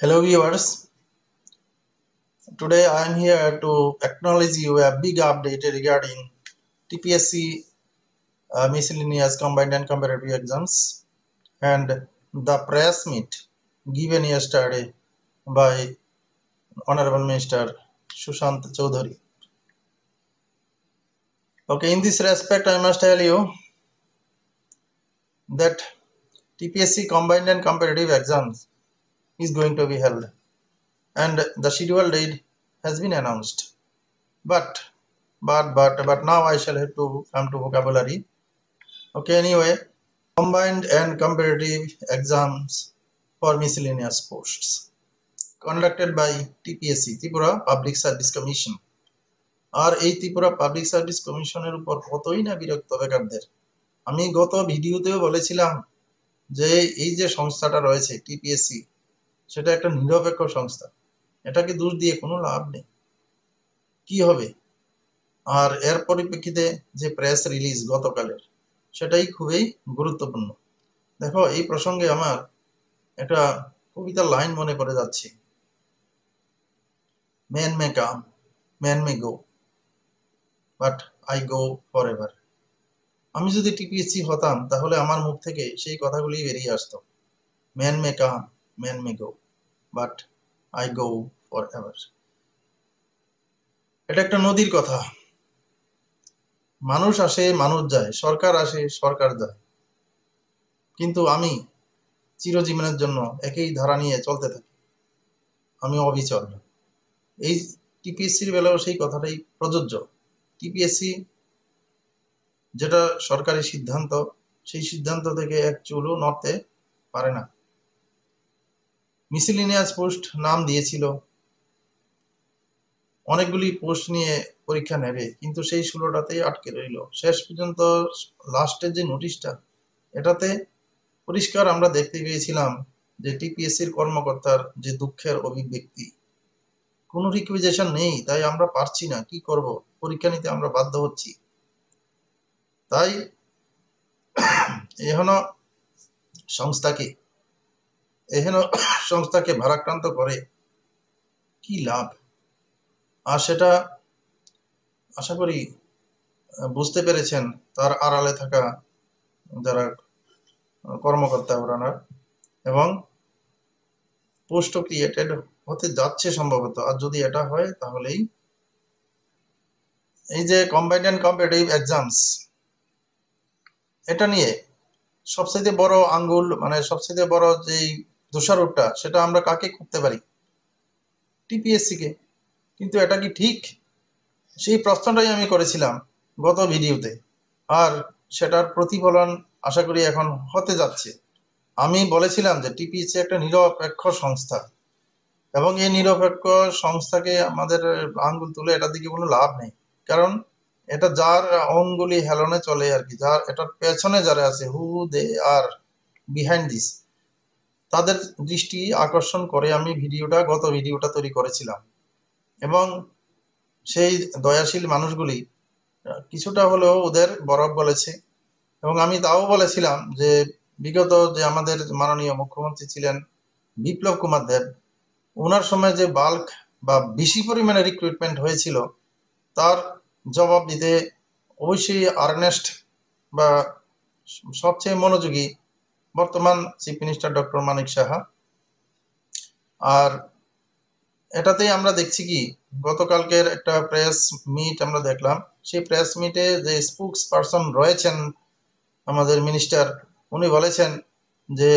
hello viewers today I am here to acknowledge you a big update regarding TPSC uh, miscellaneous combined and comparative exams and the press meet given yesterday by Honorable Minister Shushant Chaudhary. okay in this respect I must tell you that TPSC combined and comparative exams is going to be held and the scheduled date has been announced but but but but now I shall have to come to vocabulary okay anyway combined and comparative exams for miscellaneous posts conducted by TPSC Tripura Public Service Commission আর এই Tripura public service কমিশনের উপর কতই না বিরক্ত বেকারদের আমি গত ভিডিওতেও বলেছিলাম যে এই যে সংস্থাটা রয়েছে টিপিএসসি সেটা একটা নিরপেক্ষ সংস্থা এটাকে দোষ দিয়ে কোনো লাভ নেই কি হবে আর এর পরিপ্রেক্ষিতে যে প্রেস রিলিজ গতকালের সেটাই খুবই গুরুত্বপূর্ণ দেখো এই প্রসঙ্গে আমার একটা কবিতার লাইন মনে পড়ে যাচ্ছে man may come man may go but I go forever আমি যদি টিপিএসি হতাম তাহলে আমার মুখ থেকে সেই কথাগুলি বেরিয়ে আসতো man may come men may go but I go forever এটা একটা নদীর কথা মানুষ আসে মানুষ যায় সরকার আসে সরকার যায় কিন্তু আমি চিরজীবনের জন্য একই ধারা নিয়ে চলতে থাকি আমি অবিচল এই টিপিএসসির বেলাও সেই কথাটাই প্রযোজ্য টিপিএসসি যেটা সরকারি সিদ্ধান্ত সেই সিদ্ধান্ত থেকে এক চুলও নড়তে পারে না মিসিলিনিয়াস পোস্ট নাম দিয়েছিল অনেকগুলি পোস্ট নিয়ে পরীক্ষা নেবে কিন্তু সেই ষোলোটাতেই আটকে রইল শেষ পর্যন্ত লাস্টের যে নোটিশটা এটাতে পরিষ্কার আমরা দেখতে পেয়েছিলাম যে টিপিএসসির কর্মকর্তার যে দুঃখের অভিব্যক্তি কোনো রিকুইজেশন নেই তাই আমরা পারছি না কি করব পরীক্ষা নিতে আমরা বাধ্য হচ্ছি তাই এখনো সংস্থাকে এহেন সংস্থাকে ভারাক্রান্ত করে কি লাভ আর সেটা আশা করি বুঝতে পেরেছেন তার আড়ালে থাকা যারা কর্মকর্তা ওনারা এবং পোস্ট ক্রিয়েটেড হতে যাচ্ছে সম্ভবত আর যদি এটা হয় তাহলেই এই যে কম্বাইন্ড অ্যান্ড কম্পিটিভ এক্সামস এটা নিয়ে সবচেয়ে বড় আঙ্গুল মানে সবচেয়ে বড় যেই দোষারোপটা সেটা আমরা কাকে করতে পারি টিপিএসসিকে কিন্তু এটা কি ঠিক সেই প্রশ্নটাই আমি করেছিলাম গত ভিডিওতে আর সেটার প্রতিফলন আশা করি এখন হতে যাচ্ছে আমি বলেছিলাম যে টিপিএসসি একটা নিরপেক্ষ সংস্থা এবং এই নিরপেক্ষ সংস্থাকে আমাদের আঙ্গুল তুলে এটার দিকে কোনো লাভ নেই কারণ এটা যার অঙ্গুলি হেলনে চলে আর কি যার এটার পেছনে যারা আছে হু দে আর বিহাইন্ড দিস তাদের দৃষ্টি আকর্ষণ করে আমি ভিডিওটা গত ভিডিওটা তৈরি করেছিলাম এবং সেই দয়াশীল মানুষগুলি কিছুটা হলেও ওদের বরফ বলেছে এবং আমি তাও বলেছিলাম যে বিগত যে আমাদের মাননীয় মুখ্যমন্ত্রী ছিলেন বিপ্লব কুমার দেব ওনার সময় যে বাল্ক বা বেশি পরিমাণে রিক্রুটমেন্ট হয়েছিল তার জবাব দিতে অবশ্যই আর্নেস্ট বা সবচেয়ে মনোযোগী বর্তমান chief minister doctor Manik Saha আর এটাতেই আমরা দেখছি কি গতকালকের একটা প্রেস মিট আমরা দেখলাম সেই প্রেস মিটে যে স্পোক্স পারসন রয়েছেন আমাদের মিনিস্টার উনি বলেছেন যে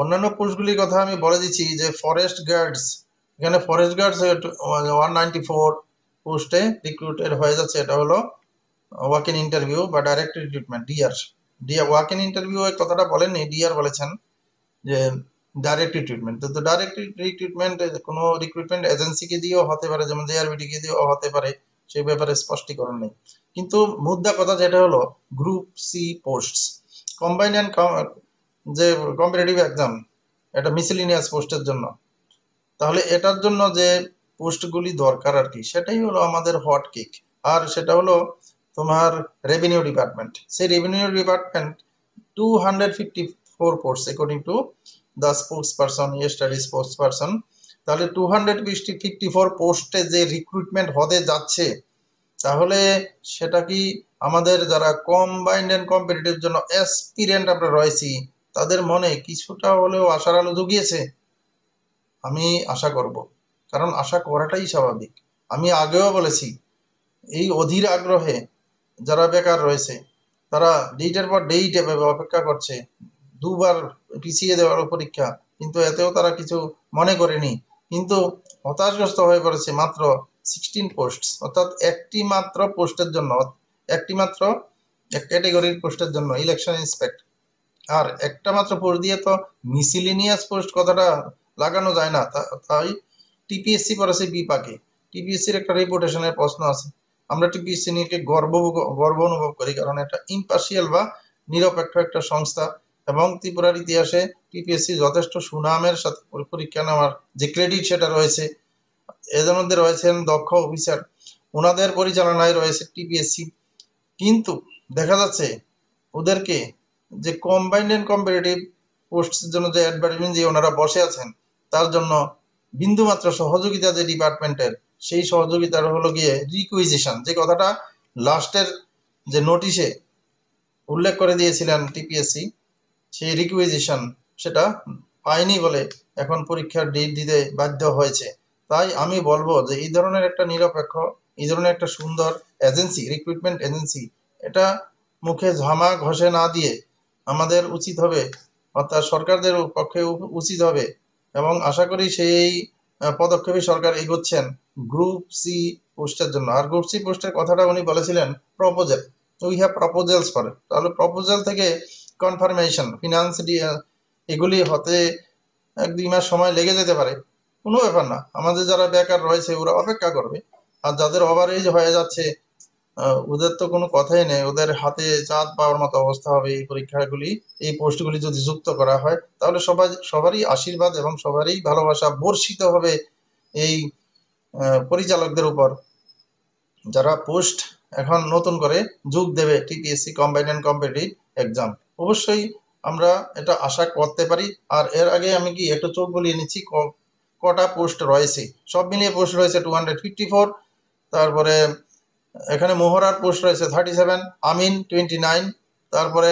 অন্যান্য পুলিশগুলির কথা আমি বলে দিচ্ছি যে ফরেস্ট গার্ডস এখানে forest guards one ninety four পোস্টে রিক্রুটেড হয়ে যাচ্ছে এটা হলো ওয়াক ইন ইন্টারভিউ বা direct recruitment dear dear walk in interview এই কথাটা বলেননি ডিয়ার বলেছেন যে ডাইরেক্ট রিক্রুটমেন্ট তো ডাইরেক্ট রিক্রুটমেন্ট কোনো রিক্রুটমেন্ট এজেন্সিকে দিয়েও হতে পারে যেমন জেআরবিটিকে দিয়েও হতে পারে সেই ব্যাপারে স্পষ্টীকরণ নেই কিন্তু মুদ্রা কথা যেটা হলো group C posts combine and যে কম্পিটিটিভ এক্সাম এটা মিসেলিনিয়াস পোস্টের জন্য তাহলে এটার জন্য যে পোস্টগুলি দরকার আর কি সেটাই হলো আমাদের হট কেক আর সেটা হলো তোমার রেভিনিউ ডিপার্টমেন্ট সেই revenue department two hundred fifty four ports according to the sports person ইয়ে ইয়েস্টারডে স্পোর্টস পার্সন তাহলে টু হান্ড্রেড ফিফটি ফোর পোস্টে যে রিক্রুটমেন্ট হতে যাচ্ছে তাহলে সেটা কি আমাদের যারা কম্বাইন্ড অ্যান্ড কম্পিটিটিভ জন্য এক্সপিরিয়েন্ট আমরা রয়েছি তাদের মনে কিছুটা হলেও আশার আলো জুগিয়েছে আমি আশা করব কারণ আশা করাটাই স্বাভাবিক আমি আগেও বলেছি এই অধীর আগ্রহে যারা বেকার রয়েছে তারা ডেইটের পর ডেইট এভাবে অপেক্ষা করছে দুবার পিছিয়ে দেওয়ার পরীক্ষা কিন্তু এতেও তারা কিছু মনে করেনি কিন্তু হতাশগ্রস্ত হয়ে পড়েছে মাত্র সিক্সটিন পোস্ট অর্থাৎ একটি মাত্র পোস্টের জন্য একটি মাত্র এক ক্যাটেগরির পোস্টের জন্য ইলেকশন ইন্সপেক্ট আর একটা মাত্র পোস্ট দিয়ে তো মিসিলিনিয়াস পোস্ট কথাটা লাগানো যায় না তাই টিপিএসসি পড়েছে বিপাকে টিপিএসসির একটা রিপোর্টেশনের প্রশ্ন আছে আমরা একটু বিএসসি নিয়ে গর্ব গর্ব অনুভব করি কারণ এটা ইম্পার্সিয়াল বা নিরপেক্ষ একটা সংস্থা এবং ত্রিপুরার ইতিহাসে টিপিএসসি যথেষ্ট সুনামের সাথে পরীক্ষা নেওয়ার যে ক্রেডিট সেটা রয়েছে এদের মধ্যে রয়েছেন দক্ষ অফিসার ওনাদের পরিচালনায় রয়েছে টিপিএসসি কিন্তু দেখা যাচ্ছে ওদেরকে যে কম্বাইন্ড অ্যান্ড কম্পিটিটিভ পোস্টের জন্য যে অ্যাডভার্টাইজমেন্ট যে ওনারা বসে আছেন তার জন্য বিন্দুমাত্র সহযোগিতা যে ডিপার্টমেন্টের সেই সহযোগিতার হলো গিয়ে রিকুইজিশন যে কথাটা লাস্টের যে নোটিশে উল্লেখ করে দিয়েছিলেন টিপিএসসি সেই রিকুইজিশন সেটা পায়নি বলে এখন পরীক্ষার ডেট দিতে বাধ্য হয়েছে তাই আমি বলবো যে এই ধরনের একটা নিরপেক্ষ এই ধরনের একটা সুন্দর এজেন্সি রিক্রুটমেন্ট এজেন্সি এটা মুখে ঝামা ঘষে না দিয়ে আমাদের উচিত হবে অর্থাৎ সরকারদের পক্ষে উচিত হবে এবং আশা করি সেই পদক্ষেপে সরকার এগোচ্ছেন গ্রুপ সি পোস্টের জন্য আর গ্রুপ সি পোস্টের কথাটা উনি বলেছিলেন প্রপোজাল উই হ্যাভ প্রপোজালস করে তাহলে প্রপোজাল থেকে কনফার্মেশন ফিনান্স এগুলি হতে এক দুই মাস সময় লেগে যেতে পারে কোনো ব্যাপার না আমাদের যারা বেকার রয়েছে ওরা অপেক্ষা করবে আর যাদের ওভার এজ হয়ে যাচ্ছে ওদের তো কোনো কথাই নেই ওদের হাতে চাঁদ পাওয়ার মতো অবস্থা হবে এই পরীক্ষাগুলি এই পোস্টগুলি যদি যুক্ত করা হয় তাহলে সবাই সবারই আশীর্বাদ এবং সবারই ভালোবাসা বর্ষিত হবে এই পরিচালকদের উপর যারা পোস্ট এখন নতুন করে যোগ দেবে TPSC combined and competitive exam অবশ্যই আমরা এটা আশা করতে পারি আর এর আগে আমি কি একটু চোখ বলিয়ে নিচ্ছি কটা পোস্ট রয়েছে সব মিলিয়ে পোস্ট রয়েছে টু হান্ড্রেড ফিফটি ফোর তারপরে এখানে মোহরার পোস্ট রয়েছে থার্টি সেভেন আমিন টোয়েন্টি নাইন তারপরে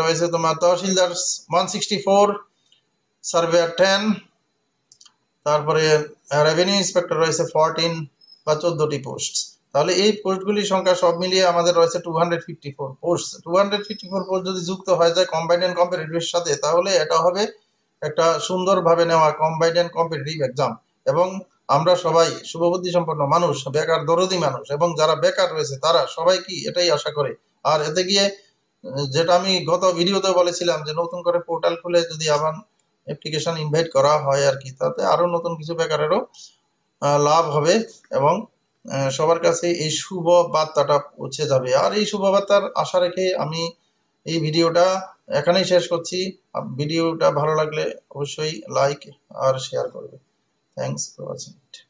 রয়েছে তোমার তহসিলদার one sixty four surveyor ten তারপরে রেভিনিউ ইন্সপেক্টর রয়েছে ফোরটিন বা চোদ্দোটি পোস্ট তাহলে এই পোস্টগুলির সংখ্যা সব মিলিয়ে আমাদের রয়েছে two hundred fifty four post two hundred fifty four post যদি যুক্ত হয়ে যায় কম্বাইন্ড অ্যান্ড কম্পিটিভের সাথে তাহলে এটা হবে একটা সুন্দরভাবে নেওয়া কম্বাইন্ড অ্যান্ড কম্পিটিটিভ এক্সাম এবং আমরা সবাই শুভবুদ্ধি সম্পন্ন মানুষ বেকার দরদি মানুষ এবং যারা বেকার রয়েছে তারা সবাই কি এটাই আশা করে আর এতে গিয়ে যেটা আমি গত ভিডিওতে বলেছিলাম যে নতুন করে পোর্টাল খুলে যদি আবার অ্যাপ্লিকেশন ইনভাইট করা হয় আর কি তাতে আরো নতুন কিছু বেকারেরও লাভ হবে এবং সবার কাছে এই শুভ বার্তাটা পৌঁছে যাবে আর এই শুভ বার্তার আশা রেখে আমি এই ভিডিওটা এখানেই শেষ করছি ভিডিওটা ভালো লাগলে অবশ্যই লাইক আর শেয়ার করবে Thanks for watching it.